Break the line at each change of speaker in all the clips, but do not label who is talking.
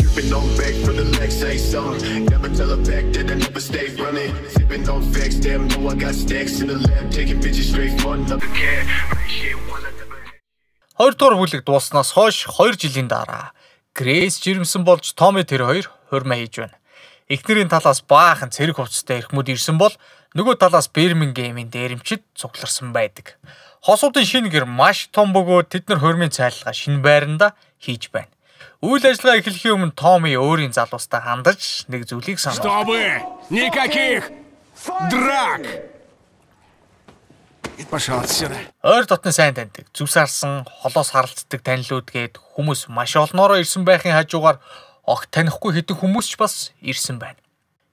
Dripping on back for the legs, say something. Never tell her back that I never stay running. Sipping on facts, damn, know I got stacks in the lab. Taking bitches straight for another cat. Make shit one of the 2 дугаар бүлэг дууснаас хойш 2 жилийн дараа Грейс жирэмсэн болж Томи тэр хоёр хурмаа хийж байна. Эхнэрийн талаас баахан цэрэг хувцастай эрхмүүд ирсэн бол нөгөө талаас Бирмингемийн дээрэмчид цугларсан байдаг. Хосуудын шинэ гэр маш том бөгөөд тэд нар хурмын цайлгаа шинэ байранда хийж байна. Үйл ажиллагаа эхлэхийн өмнө Томи өөрийн залуустай хандаж нэг зүйлийг санав. Чтобы
никаких
драк. Ор дотны сайн таньдаг, зүсаарсан, холоос харалцдаг танилуд гээд хүмүүс маш олноороо ирсэн байхын хажуугаар огт танихгүй хэдэн хүмүүс ч бас ирсэн байна.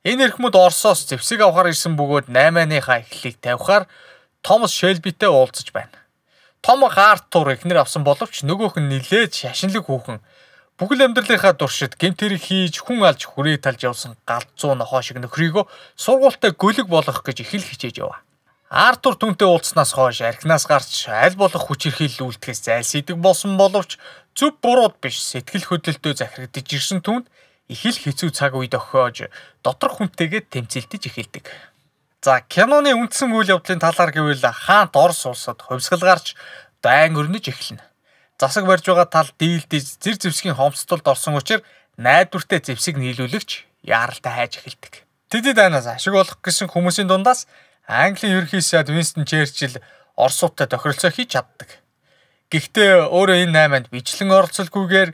Энэ эрхмүүд Оросоос зэвсэг авахар ирсэн бөгөөд 8-аныхаа эхлэлийг тавихаар Томас Шелбитэй уулзаж байна. Том Хартур эхнэр авсан боловч нөгөөх нь нилээд шашинлаг хүүхэн Бүгд амьдралынхаа туршид гэмтэр хийж хүн алж хүрээ талж явсан галзуу нохоо шиг нөхрийгөө сургуультай гөлөг болох гэж ихэл хичээж яваа. Артур түнтэй уулзснаас хойш архинаас гарч аль болох хүч хэрхийлүүлдэхээс зайлсхийдэг болсон боловч зөв бурууд биш сэтгэл хөдлөлтөө захирагдж ирсэн түнд их л хэцүү цаг үед охиож доторх хүнтэйгээ тэмцэлдэж эхэлдэг. За киноны үндсэн үйл явдлын талаар гэвэл хаант Орос улсад хувьсгал гарч дайн өрнөж эхэлнэ засаг барьж байгаа тал дийлдэж зэр зэвсгийн хомсдолд орсон учраас найдвартай зэвсэг нийлүүлэгч яаралтай хайж эхэлдэг. Тэдэд айнаас ашиг олох гэсэн хүмүүсийн дундаас Английн ерөнхий сайд Винстон Черчилль Оросуудтай тохиролцоо хийж чаддаг. Гэхдээ өөрөө энэ найманд бичлэн оролцолгүйгээр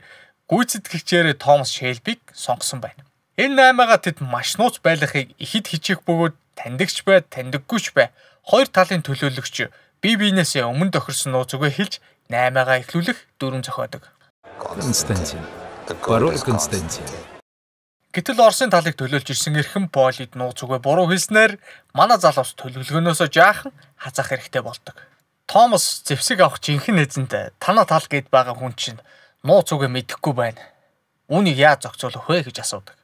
гүйцэтгэгчээр Томас Шелбиг сонгосон байна. Энэ наймаага тэд маш нууц байлгахыг ихэд хичээх бөгөөд таньдагч бай, таньдаггүйч бай хоёр талын төлөөлөгч бие биенээсээ өмнө тохирсон нууц үгээ хэлж 8-аа эхлүүлэх дүрм зохиодог. Константин. Баруун Константин. Гэтэл Оросын талыг төлөөлж ирсэн эрхэм Полид нууц үгээ буруу хэлснээр манай залуус төлөвлөгөөнөөсөө жаахан хазах хэрэгтэй болдог. Томас зэвсэг авах жинхэнэ эзэнтэй тана тал гээд байгаа хүн чинь нууц үгээ мэдэхгүй байна. Үүнийг яаж зохицуулах вэ гэж асуудаг.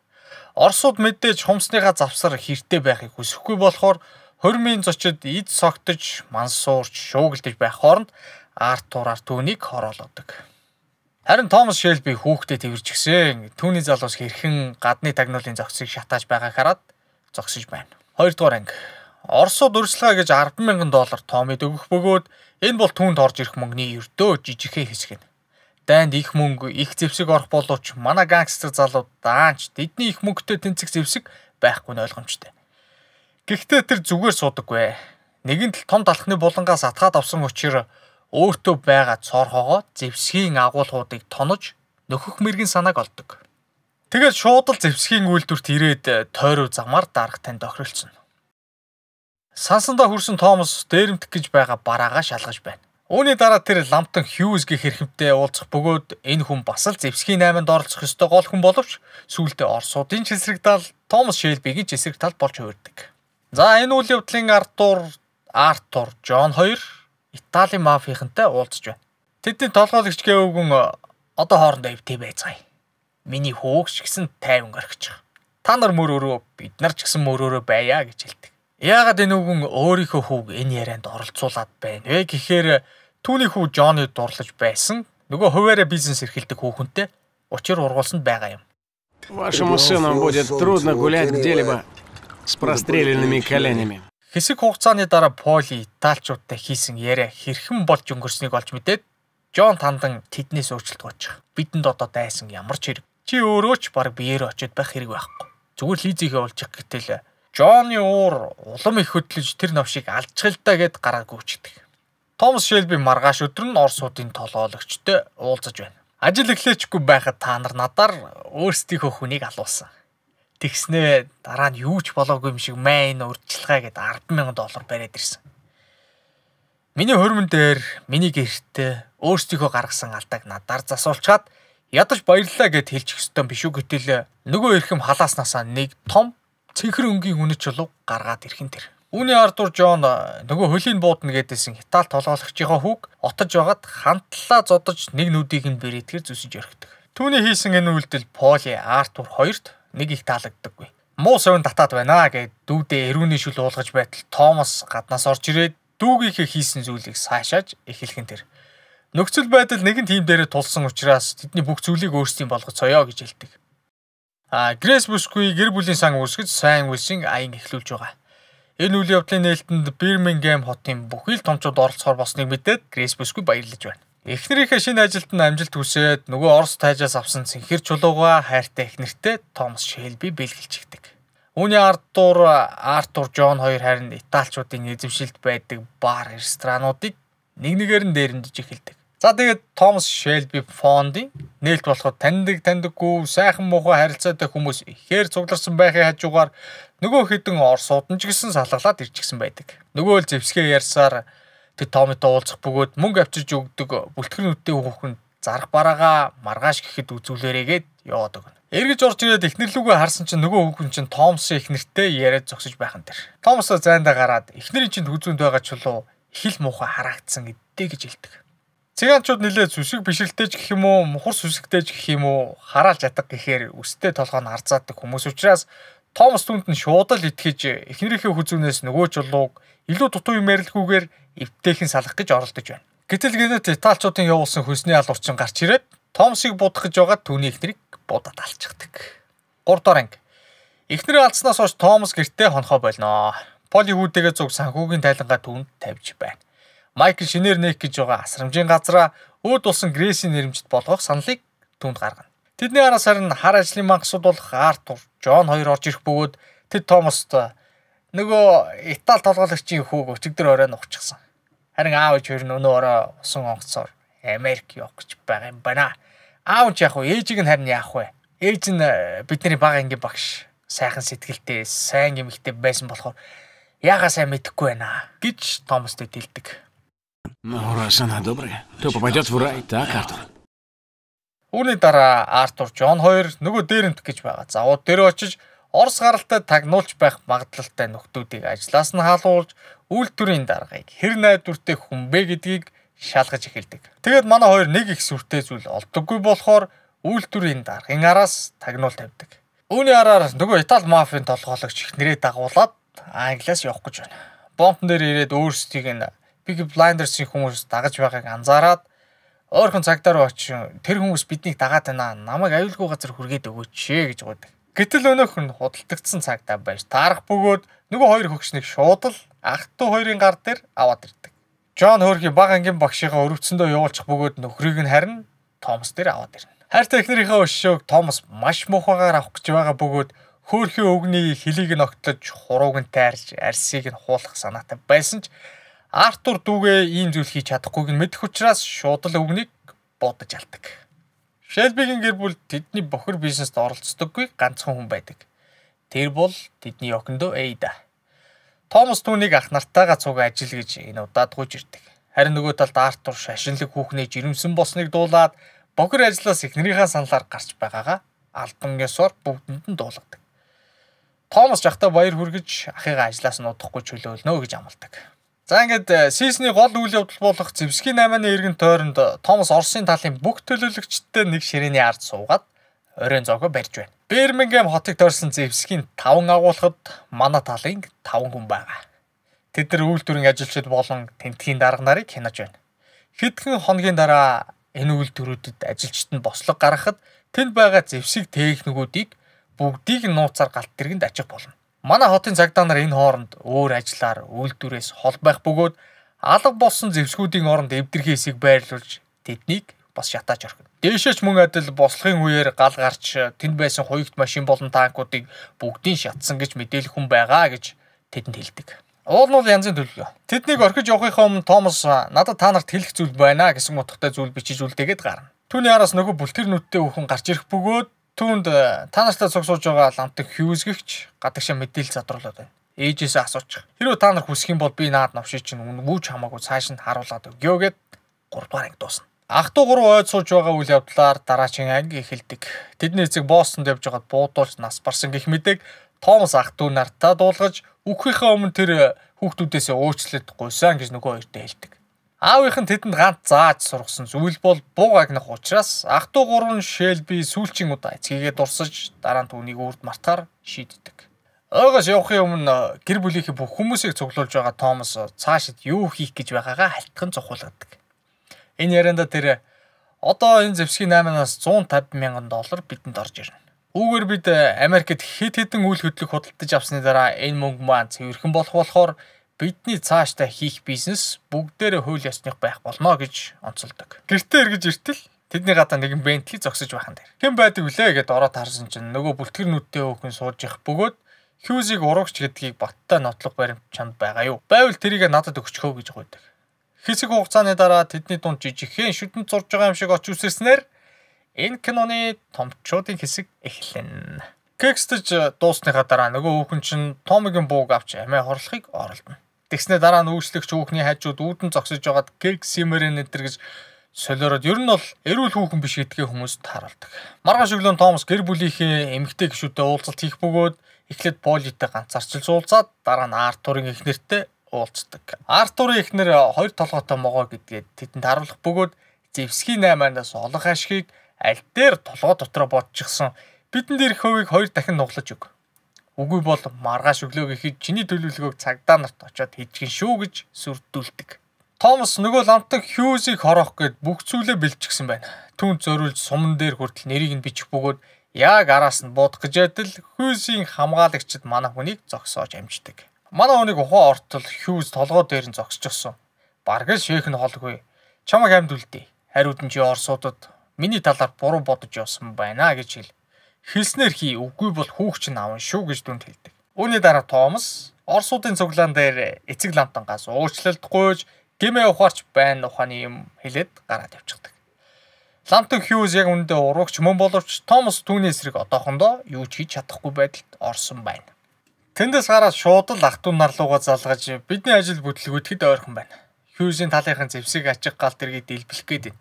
Оросууд мэдээж хумсныхаа завсар хертэй байхыг хүсэхгүй болохоор хормын зочид ид согтож, мансуурч, шуугилдэж байх хооронд Артураар түүнийг хороолоодог. Харин Томас Шелби хүүхдээ тэрж гисэн. Түүний залуус хэрхэн гадны тагнуулын зохисыг шатааж байгааг хараад зогсож байна. 2 дугаар анги. Оросууд үржилгээ гэж 10 мянган доллар Томид өгөх бөгөөд энэ бол түүнд орж ирэх мөнгөний өртөө жижигхэн хэсэг нь. Дайнд их мөнгө, их зэвсэг орох боловч манай гангстер залууд даанч тэдний их мөнгөтэй тэнцэх зэвсэг байхгүй нь ойлгомжтой. Гэхдээ тэр зүгээр суудаггүй. Нэгэн тал том талхны булангаас атгаад авсан учраас өөртөө байгаа цорхоогоо зевсгийн агуулгуудыг тонож нөхөх мэрэгэн санааг олдог. Тэгээд шууд л зевсгийн үйлдвэрт ирээд тойров замаар дарах тань тохиролцсон. Сансанда хүрсэн Томас дээрэмтэх гэж байгаа бараагаа шалгаж байна. Үүний дараа тэр Ламптон Хьюз гэх хэрхэмтэй уулзах бөгөөд энэ хүн бас л зевсгийн 8-нд оролцох ёстой гол хүн боловч сүүлдээ Оросуудын чэсрэг тал Томас Шелбигийн чэсрэг тал болж хувирдаг. За энэ үйл явдлын Артур Артур Джон 2 Италийн мафийнхантай уулзж байна. Тэдний толгойлогч гээвгүн э, одоо хоорондоо эвтэй байцгаая. Миний хөөгч гэсэн тайван гаргаж байгаа. Та нар мөрөөрөө бид нар ч гэсэн мөрөөрөө байя гэж хэлдэг. Яагаад энэ үгэн өөрийнхөө хүүг энэ ярианд оролцуулаад байна вэ гэхээр э, түүний хүү Жонни дурлаж байсан нөгөө хуваараа бизнес эрхэлдэг хүүхэнтэй учир ургуулсанд байгаа юм. Вашему сыну будет трудно гулять где-либо с простреленными коленями. Хэсэг хугацааны дараа Поли Италичуудтай хийсэн яриа хэрхэн болж өнгөрснийг олж мэдээд Джон тандан тэднээс өөрчлөлт гоочих. Бидэнд одоо дайсан ямар ч хэрэг. Чи өөрөө ч баг биеэр очиод байх хэрэг байхгүй. Зүгээр лизийнхээ уулчих гэтэл Джонны уур улам их хөдлөж тэр навшийг алдчихльтаа гэд гараагүй ч гэдэг. Томас Шелби маргааш өдөр нь Орсуудын толоологчтой уулзаж байна. Ажил эхлэхгүй байхад та нар надаар өөрсдийнхөө хүнийг алуулсан. Тэгснээ дараа нь юу ч болоогүй юм шиг майн урдчилгаа гээд 100000 доллар бариад ирсэн. Миний хөрмөн дээр миний гэрте өөрсдийнхөө гаргасан алдааг надаар засуулчаад ядаж баярлалаа гэд хэлчих ёстой биш үү гэтэл нөгөө эрхэм халааснасаа нэг том цэнхэр өнгийн үнэч болов гаргаад ирхэн тэр. Үүний ардур Жон э, нөгөө хөлийн буудна гэдээсэн хитал толгоологчийнхоо хүүг отож байгаад хантлаа зодож нэг нүдийг нь бэрэтгэр зүсэж орхидог. Түүний хийсэн энэ үйлдэл Поли Артур хоёрт нэг их таалагддаггүй. Муу сувын татаад байна гэд дүүдээ эрүүний шүл уулгаж байтал Томас гаднаас орж ирээд дүүгийнхээ хийсэн зүйлийг сайшааж эхлэхэн тэр. Нөхцөл байдал нэгэн тим дээрээ тулсан учраас тэдний бүх зүйлийг өөрсдийн болгоц соёо гэж хэлдэг. А Грэс Бүсгүй гэр бүлийн сан үүсгэж сайн үлсийн аян эхлүүлж байгаа. Энэ үйл явдлын нээлтэнд Бирмингем хотын бүхэл томчууд оролцохоор босныг мэдээд Грэс Бүсгүй баярлаж байна. Эхнэрийнхээ шинэ ажилд нь амжилт хүсээд нөгөө Орос тайжаас авсан цэнхэр чулууга хайртай эхнэртэй Томас Шелби бэлгэлж ихдэг. Үүний ардтур Артур Джон хоёр харин италчуудын эзэмшилд байдаг бар ресторануудыг нэг нэгээр нь дээрэмдэж эхэлдэг. За тэгээд Томас Шелби фондын нээлт болоход таньдаг таньдаггүй сайхан муухай харилцаатай хүмүүс ихээр цугларсан байхын хажуугаар нөгөө хэдэн орсууд нь ч гэсэн салгалаад ирчихсэн байдаг. Нөгөө л зэвсгээ ярьсаар тэг Томитой уулзах бөгөөд мөнгө авчирж өгдөг бүлтгэрнүүдтэй хүүхэн зарах бараагаа маргааш гэхэд үзүүлээрээгээд яваад өгнө. Эргэж орж ирээд эхнэрлүүгээ харсан чинь нөгөө хүүхэн чинь Томсын эхнэртэй яриад зогсож байх энэ. Томс зайндаа гараад эхнэрийн чинь хүзүүнд байгаа чулуу их л муухай харагдсан гэдтэй гэж хэлдэг. Цыганчууд нэлээд сүсэг бишрэлтэй ч гэх юм уу, мухар сүсэгтэй ч гэх юм уу, хараалж ятг гэхээр өстэй толгойн харцаадаг хүмүүс учраас Томс түнд нь шууд л итгэж эхнэрийнхээ хүзүүнээс нөгөө чулууг илүү дутуу юм ярилгүйгээр эвтээхэн салах гэж оролдож байна. Гэтэл гэнэт Италичуудын явуулсан хөлсний алуурч нь гарч ирээд Томсыг будах гэж байгаа түүний ихнэрийг будад алччихдаг. 3 дор анги. Ихнэрээ алдснаас хойш Томс гэртээ хонхоо болно. Поли хүүдээгээ зүг санхүүгийн тайлангаа түүнд тавьж байна. Майкл шинээр нээх гэж байгаа асрамжийн газраа өөд болсон Грэсийн нэрэмжит болгох саналыг түүнд гаргана. Тэдний араас харин хар ажлын мангасууд болох Артур, Джон хоёр орж ирэх бөгөөд тэд Томост нөгөө Итали толгойлогчийн хүүг өчигдөр оройн ухчихсан. Харин аавч хэр нь өнөөрөө усан онгоцоор Америк явах гэж байгаа юм байна. Аавч яг уу ээжийг нь харин яах вэ? Ээж нь э, бидний бага ангийн багш сайхан сэтгэлтэй, сайн эмэгтэй байсан болохоор яага сайн мэдэхгүй байна гэж Томстэй дэлдэг. Морасана добрый. Ты попадёшь в рай, так, Артур? Үүний дараа Артур Джон хоёр нөгөө дээрэмт гэж байгаа. Завод дээр очиж Орос гаралтай тагнуулж байх магадлалтай нөхдүүдийг ажлаас нь халуулж үйлдвэрийн даргаыг хэр найдвартай хүн бэ гэдгийг шалгаж эхэлдэг. Тэгээд манай хоёр нэг их сүртэй зүйл олддоггүй болохоор үйлдвэрийн даргын араас тагнуул тавьдаг. Үүний араар нөгөө Итали мафийн толгойлогч их нэрээ дагуулад Англиас явах гэж байна. Бомбон дээр ирээд өөрсдийг нь Big Blinders-ийн хүмүүс дагаж байгааг анзаараад ойрхон цагтаа руу очин тэр хүмүүс биднийг дагаад байна. Намайг аюулгүй газар хүргээд өгөөч гэж гуйдаг. Гэтэл өнөөх нь худалдагдсан цагтаа байж таарах бөгөөд нөгөө хоёр хөгшнийг шууд л ах トゥ хоёрын гар дээр аваад ирдэг. Джон хөөрхи баг ангийн багшийнхаа өрөвцөндөө явуулчих бөгөөд нөхрийг нь харин Томас дээр аваад ирнэ. Хайртай эхнэрийнхээ өшөөг Томас маш муухайгаар авах гэж байгаа бөгөөд хөөрхи өгний хөлийг нь огтлож хурууг нь тайрж арсыг нь хуулах санаатай байсан ч Артур дүүгээ ийм зүйл хийж чадахгүйг нь мэдэх учраас шууд л өгнийг бодож алдаг. Shelby-гийн гэр бүл тэдний бохир бизнест оролцдоггүй ганцхан хүн байдаг. Тэр бол тэдний охиндоо Эйда. Томас түүнийг ах нартайгаа цуг ажил гэж энэ удаад гүйж ирдэг. Харин нөгөө талд Артур шашинлаг хүүхнээ жирэмсэн босныг дуулаад бохир ажлаас эхнэрийнхээ саналаар гарч байгаагаа албан ёсоор бүгдэнд нь дуулгадаг. Томас жахтаа баяр хүргэж ахыгаа ажлаас нь удахгүй чөлөөлнө гэж амладаг. За ингээд сизний э, гол үйл явдал болох Зевсгийн 8-ны иргэн тойронд Томас э, Оросын талын бүх төлөөлөгчдөд нэг ширээний ард суугаад оройн зоогоо барьж байна. Бирмингем хотыг тойрсон Зевсгийн 5 агуулгад манай талын 5 хүн байгаа. Тэд нар үйлдвэрийн ажилчид болон тентгийн дарга нарыг хянаж байна. Хэдхэн хоногийн дараа энэ үйлдвэрүүдэд ажилчид нь бослог гаргахад тэнд байгаа зэвсэг техникүүдийг бүгдийг нууцаар галт тэргэнд ачих болно. Манай хотын цагдаа нар энэ хооронд өөр ажиллаар үйлдвэрээс хол байх бөгөөд алга болсон зэвсгүүдийн оронд эвдэрхий хэсэг байрлуулж тэднийг бас шатааж орхино. Дээшээч мөн адил бослогын үеэр гал гарч тэнд байсан хуйгт машин болон танкуудыг бүгдийг шатсан гэж мэдээлэх хүн байгаа гэж тэдэнд хэлдэг. Уул нь бол янзын төлөвлөгөө. Тэднийг орхиж явахынхаа өмнө Томас надад та нарт хэлэх зүйл байна гэсэн утгатай зүйл бичиж үлдээгээд гарна. Түүний араас нөгөө бүлтэр нүдтэй хүн гарч ирэх бөгөөд Түүнд э, та нартай цуг сууж байгаа ламтг хөвсгөгч гадагшаа мэдээлэл задруулаад байна. Ээжээсээ асуучих. Хэрвээ та нар хүсэх юм бол би наад навший чинь үнгүү ч хамаагүй цааш нь харуулад өгөө гэд 3 дугаар анги дуусна. Ах トゥ гурван ойд сууж байгаа үйл явдлаар дараачийн анги эхэлдэг. Тэдний эцэг Бостонд явж байгаад буудуулж нас барсан гих мэдээг Томас ах トゥ нартаа дуулгаж өгөхийнхээ өмнө тэр э, хүүхдүүдээсээ өөчлөлт гуйсан гэж нөгөө хоёрт хэлдэг. Аавынх нь тэдэнд ганц зааж сургасан зүйл бол буг агнах учраас ах トゥ гурван Шэлби сүүлчийн удаа эцгээгээ дурсаж дараа нь түүнийг үрд мартахаар шийддэг. Ойгоос явахын өмнө э, гэр бүлийнхээ бүх хүмүүсийг цуглуулж байгаа Томас э, цаашид юу хийх гэж байгаагаа халтхан цохуулгадаг. Энэ ярианда тэр э, одоо энэ зэвсгийн 8-аас 150 мянган доллар бидэнд орж ирнэ. Үүгээр бид Америкт хэд хэдэн үйл хөдлөх худалдаж авсны дараа энэ мөнгө маань цэвэрхэн болох болохоор бидний цаашдаа хийх бизнес бүгдээрээ хууль ёсных байх болно гэж онцолдог. Гэртээ эргэж иртэл тэдний гадаа нэгэн бентли зогсож байхан дээр. Хэн байдаг вүлээ гэдээ ороод харсан чинь нөгөө бүлтгэр нүдтэй хөөхөн сууж явах бөгөөд Хьюзиг урагч гэдгийг баттай нотлох баримт чанд байгаа юу. Байвал тэрийг надад өгчхөө гэж гуйдаг. Хэсэг хугацааны дараа тэдний дунд жижигхэн шүтэн зурж байгаа юм шиг оч үсэрснээр энэ киноны томчуудын хэсэг эхэлнэ. Кэкстэж дуусныхаа дараа нөгөө хүүхэн чинь Томигийн бууг авч амиа хорлохыг оролдоно. Тэгснэ дараа нь үйлчлэгч хүүхний хажууд үүдэн зогсож байгаад Гэг Симерэн энэ төр гэж солиороод ер нь бол эрүүл хүүхэн биш гэдгээ хүмүүс тааруулдаг. Маргааш өглөө Томас гэр бүлийнхээ эмгтэй гişүүдтэй уулзалт хийх бөгөөд эхлээд Политэй ганцаарчилж уулзаад дараа нь Артурын их нэртэй уулздаг. Артурын их нэр хоёр толготой могоо гэдгээд тэдэнд харуулах бөгөөд Зевсгийн 8-аас олох ашгийг аль дээр толгой дотроо бодчихсон бидэнд ирэх хөвийг хоёр дахин нуглаж өг. Үгүй бол маргааш өглөө гэхэд чиний төлөвлөгөөг цагдаа нарт очиод хийчихэн шүү гэж сүрдүүлдэг. Томас нөгөө лантаг Хьюзийг хороох гээд бүх зүйлээ бэлчсэн байна. Түүнд зориулж суман дээр хүртэл нэрийг нь бичих бөгөөд яг араас нь буудах гэж адил Хьюзийн хамгаалагчид манай хүнийг зогсоож амждаг. Манай хүнийг ухаан ортол Хьюз толгой дээр нь зогсчихсон. Бараг л шээх нь холгүй. Чамаг амд үлдээ. Хариуд нь чи орсуудад миний талаар буруу бодож явсан байна гэж хэл хэлснээр хий үгүй бол хүүхч нь аван шүү гэж дүнд хэлдэг. Үүний дараа Томас Орсуудын цуглаан дээр эцэг ламтангаас уучлалт гуйж гимээ ухаарч байна ухааны юм хэлээд гараад явчихдаг. Ламтон Хьюз яг үндэ уруугч мөн боловч Томас түүний эсрэг одоохондоо юу ч хийж чадахгүй байдалд орсон байна. Тэндээс гараад шууд л ах トゥ нар руугаа залгаж бидний ажил бүтлгүүдэд ойрхон байна. Хьюзийн талынхын зэвсэг ачих гал дэргийг дэлбэлэх гээд байна.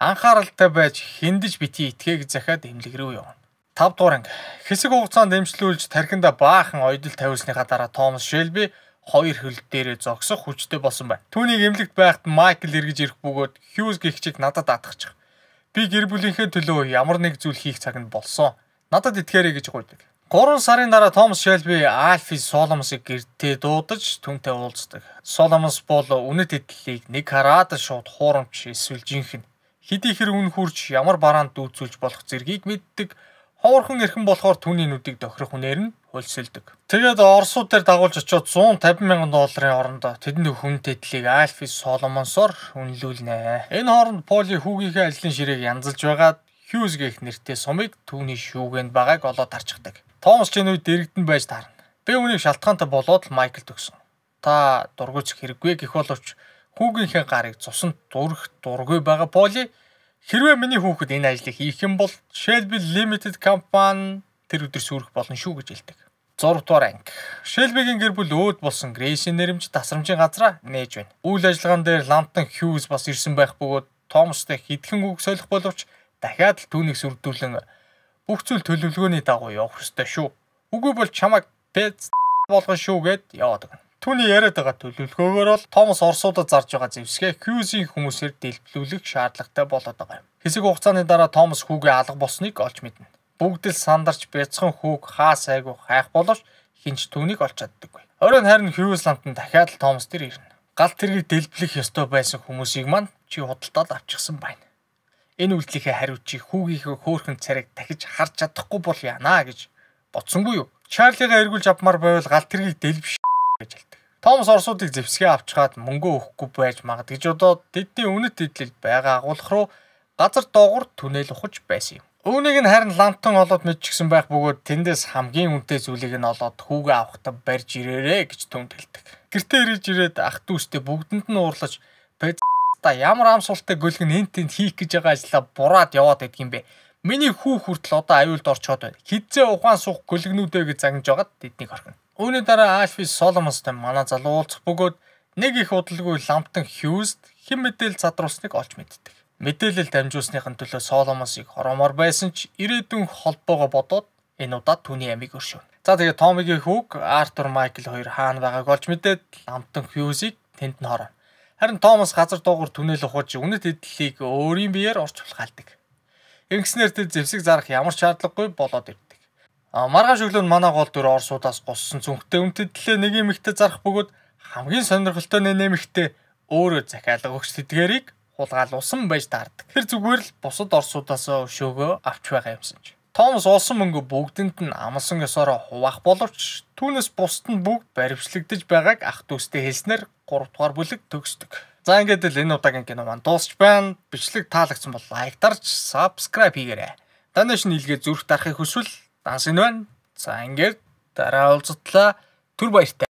Анхааралтай байж хиндэж битий итгээг захаад эмнэлэг рүү явна. 5 дугаар анги. Хэсэг хугацаанд дэмжлүүлж тархинда баахан ойдол тавиулсныхаа дараа Томас Шелби хоёр хөл дээрээ зогсох хүчтэй болсон байна. Түүнийг эмнэлэгт байхад Майкл эргэж ирэх бөгөөд Хьюз гихчийг надад атгахчих. Би гэр бүлийнхээ төлөө ямар нэг зүйл хийх цаг нь болсон. Надад итгээрэй гэж гуйдаг. 3 сарын дараа Томас Шелби Альфи Соломсыг гэртээ дуудаж түнтэй уулздаг. Соломс бол үнэт эдлэлийг нэг хараад шууд хуурамч эсвэл жинхэнэ. Хэдий хэр үн хурж ямар бараанд дүүцүүлж болох зэргийг мэддэг Ховорхон эрхэн болохоор түүний нүдийг тохирох үнээр нь хөлсөлдөг. Тэгээд Оросууд дээр дагуулж очиод 150 мянган долларын орондоо тэдний хүн тэтлийг Альфис Соломонсоор үнэлүүлнэ. Энэ хооронд Поли хүүгийнхээ ажлын ширээг янзалж байгаад Хьюз гэх нэртэй сумыг түүний шүүгээнд байгааг олоод тарчдаг. Томас ч энэ үед дэрэгдэн байж таарна. Би үнийг шалтгаантай болоод Майкл төгсөн. Та дургуйч хэрэггүй гэх боловч хүүгийнхээ гарыг цусанд дурх дургүй байгаа Поли Хэрвээ миний хүүхэд энэ ажлыг хийх юм бол Shelby Limited компани тэр өдөр сүрэх болно шүү гэж хэлдэг. 6 дугаар анги. Shelby-гийн гэр бүл өөд болсон Grace-ийн нэрэмж тасрамжийн газраа нээж байна. Үйл ажиллагаан дээр Lampton Hughes бас ирсэн байх бөгөөд Thomas-тай хитгэн үг солих боловч дахиад л түүнийг сүрдүүлэн бүх зүйл төлөвлөгөөний дагуу явах ёстой шүү. Үгүй бол чамайг пэц болгон шүү гэд яваад гэнэ. Түүний яриад байгаа төлөвлөгөөгөөр бол Томас Орсуудад зарж байгаа зэвсгээ Хьюзийн хүмүүсээр дэлбэлүүлэх шаардлагатай болоод байгаа юм. Хэсэг хугацааны дараа Томас хүүгээ алга болсныг олж мэднэ. Бүгд л сандарч бяцхан хүүг хаа сайгүй хайх боловч хинч түүнийг олж чаддаггүй. Оройн харин Хьюз лантан дахиад л Томас дээр ирнэ. Гал тэргийг дэлбэлэх ёстой байсан хүмүүсийг мань чи худалдаад авчихсан байна. Энэ үйлдэлийнхээ хариу чи хүүгийнхөө хөөхөн царайг дахиж харж чадахгүй бол яана гэж бодсонгүй юу? Чарлигаа эргүүлж авмаар байвал гал тэргийг дэлбэш гэж хэлдэг. Томс Орсуудыг зэвсгээ авчгаад мөнгө өгөхгүй байж магад гэж одоо тэдний үнэт эдлэл байгаа агуулх руу газар доогуур түнэл ухаж байсан юм. Үүнийг нь харин лантан олоод мэдчихсэн байх бөгөөд тэндээс хамгийн үнэтэй зүйлийг нь олоод хүүгээ авахтаа барьж ирээрээ гэж түнд хэлдэг. Гэртээ ирж ирээд ах дүүстэй бүгдэнд нь уурлаж та ямар ам суултай гөлгөн энэ тэнд хийх гэж байгаа ажлаа бураад яваад байдгийм бэ. Миний хүү хүртэл одоо аюулд орчоод байна. Хидзээ ухаан суух гөлгнүүдэ гэж загнаж байгаад тэднийг орхино. Үүний дараа Ashby Solomonsтай манай залуу уулзах бөгөөд нэг их удалгүй Ламптон Хьюст хэн мэдээлэл задруулсныг олж мэддэг. Мэдээлэл дамжуулсныхын төлөө Соломонсыг хоромоор байсан ч ирээдүйн холбоогоо бодоод энэ удаад түүний амийг өршөв. За тэгээд Томигийн хүүг Артур Майкл хоёр хаана байгааг олж мэдээд Ламптон Хьюзийг тэнд нь хорон. Харин Томас газар дуугар түнэл ухаж үнэт эдлэлийг өөрийн биеэр орчуулгаалдаг. Ингэснээр тэр зэвсэг зарах ямар ч шаардлагагүй болоод ирд. А маргааш өглөө нь манай гол дөр Орсуудаас гуссан зүнхтэй өмтөдлөө нэг эмэгтэй зарах бөгөөд хамгийн сонирхолтой нэмэгтэй өөрөө захиалга өгч тэдгэрийг хулгайлуулсан байж таардаг. Тэр зүгээр л бусад Орсуудаас өшөөгөө авч байгаа юмсанч. Томас олсон мөнгө бүгдэнд нь амлсан ёсороо хуваах боловч түүнээс бусд нь бүгд баримтлагдж байгааг ах дүүстэй хэлснээр 3 дугаар бүлэг төгсдөг. За ингээд л энэ удаагийн кино маань дуусч байна. Бичлэг таалагдсан бол лайк дарж, subscribe хийгээрэй. Дандаш нь илгээ зүрх дарахыг хүсвэл Данс энэ байна. За ингээд дараа уулзтлаа. Түр баяртай.